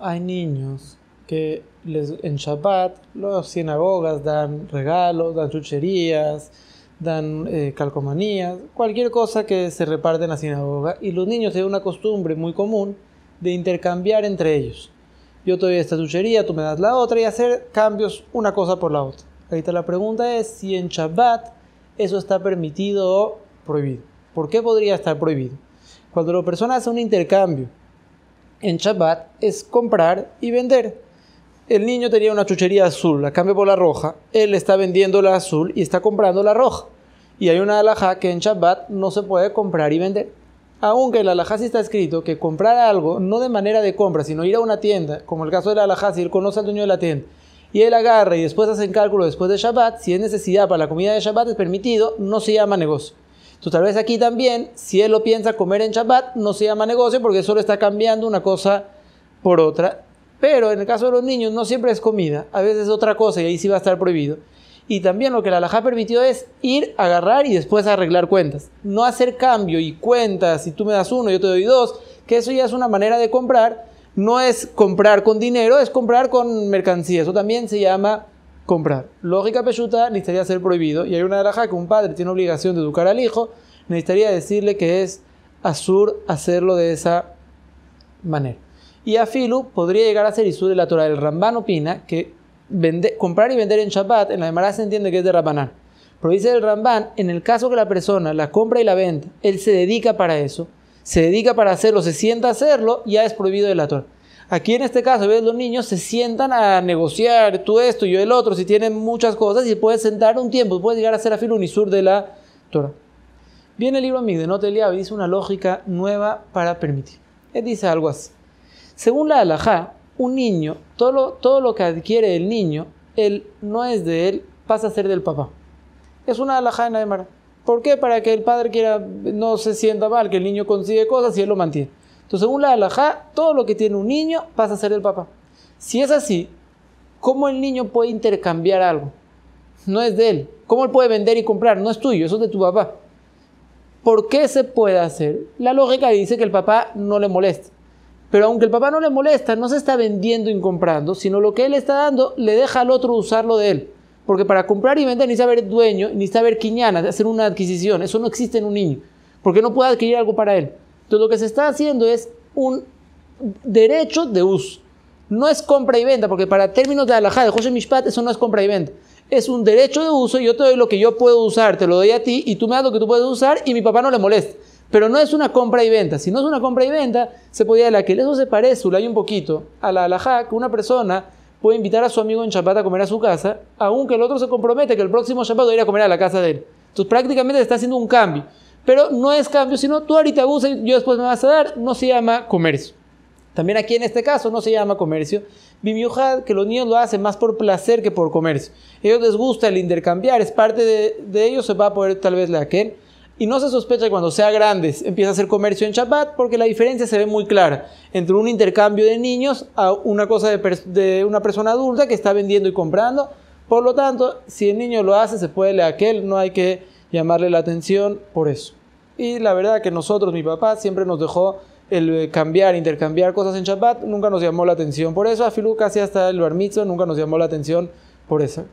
hay niños que les, en Shabbat los sinagogas dan regalos, dan chucherías, dan eh, calcomanías, cualquier cosa que se reparte en la sinagoga. Y los niños tienen una costumbre muy común de intercambiar entre ellos. Yo te doy esta chuchería, tú me das la otra y hacer cambios una cosa por la otra. Ahorita la pregunta es si en Shabbat eso está permitido o prohibido. ¿Por qué podría estar prohibido? Cuando la persona hace un intercambio en Shabbat es comprar y vender. El niño tenía una chuchería azul, la cambió por la roja, él está vendiendo la azul y está comprando la roja. Y hay una alhaja que en Shabbat no se puede comprar y vender. Aunque el la alhaja sí está escrito que comprar algo, no de manera de compra, sino ir a una tienda, como el caso de la si él conoce al dueño de la tienda, y él agarra y después hace hacen cálculo después de Shabbat, si es necesidad para la comida de Shabbat es permitido, no se llama negocio. Entonces, tal vez aquí también, si él lo piensa comer en Shabbat, no se llama negocio porque solo está cambiando una cosa por otra. Pero en el caso de los niños, no siempre es comida, a veces es otra cosa y ahí sí va a estar prohibido. Y también lo que la halajá permitió es ir, a agarrar y después arreglar cuentas. No hacer cambio y cuentas, si tú me das uno, yo te doy dos, que eso ya es una manera de comprar. No es comprar con dinero, es comprar con mercancía. Eso también se llama comprar. Lógica pesuta necesitaría ser prohibido. Y hay una alhaja que un padre tiene obligación de educar al hijo, necesitaría decirle que es asur hacerlo de esa manera. Y a Filu podría llegar a ser isur de la Torah. El Ramban opina que vende, comprar y vender en Shabbat, en la demarada se entiende que es de Rabanan. Pero dice el Ramban, en el caso que la persona la compra y la venta, él se dedica para eso, se dedica para hacerlo, se sienta a hacerlo, ya es prohibido de la Torah. Aquí en este caso, ¿ves? los niños se sientan a negociar tú esto, yo el otro, si tienen muchas cosas y puedes sentar un tiempo, puedes llegar a ser afil unisur de la Torah. Viene el libro Migdenot Eliab y dice una lógica nueva para permitir. Él dice algo así. Según la halajá, un niño, todo lo, todo lo que adquiere el niño, él no es de él, pasa a ser del papá. Es una halajá en la ¿Por qué? Para que el padre quiera, no se sienta mal, que el niño consigue cosas y él lo mantiene. Entonces, según la halajá, todo lo que tiene un niño pasa a ser del papá. Si es así, ¿cómo el niño puede intercambiar algo? No es de él. ¿Cómo él puede vender y comprar? No es tuyo, eso es de tu papá. ¿Por qué se puede hacer? La lógica dice que el papá no le molesta. Pero aunque el papá no le molesta, no se está vendiendo y comprando, sino lo que él está dando le deja al otro usarlo de él. Porque para comprar y vender ni saber dueño, ni saber quiñana, hacer una adquisición. Eso no existe en un niño. Porque no puede adquirir algo para él. Entonces lo que se está haciendo es un derecho de uso. No es compra y venta, porque para términos de alajá de José Mishpat eso no es compra y venta. Es un derecho de uso, yo te doy lo que yo puedo usar, te lo doy a ti y tú me das lo que tú puedes usar y mi papá no le moleste. Pero no es una compra y venta. Si no es una compra y venta, se podía la que eso se parece, hay un poquito, a la alajá que una persona puede invitar a su amigo en Shabbat a comer a su casa, aunque el otro se compromete que el próximo Shabbat va a a comer a la casa de él. Entonces prácticamente se está haciendo un cambio. Pero no es cambio, sino tú ahorita abusas y yo después me vas a dar. No se llama comercio. También aquí en este caso no se llama comercio. Had que los niños lo hacen más por placer que por comercio. A ellos les gusta el intercambiar, es parte de, ellos, se va a poder tal vez la aquel. Y no se sospecha que cuando sea grandes empieza a hacer comercio en Shabbat porque la diferencia se ve muy clara entre un intercambio de niños a una cosa de, de una persona adulta que está vendiendo y comprando. Por lo tanto, si el niño lo hace, se puede leer aquel, no hay que llamarle la atención por eso. Y la verdad que nosotros, mi papá, siempre nos dejó el eh, cambiar, intercambiar cosas en Shabbat, nunca nos llamó la atención por eso. A Filuca casi hasta el Bar nunca nos llamó la atención por eso.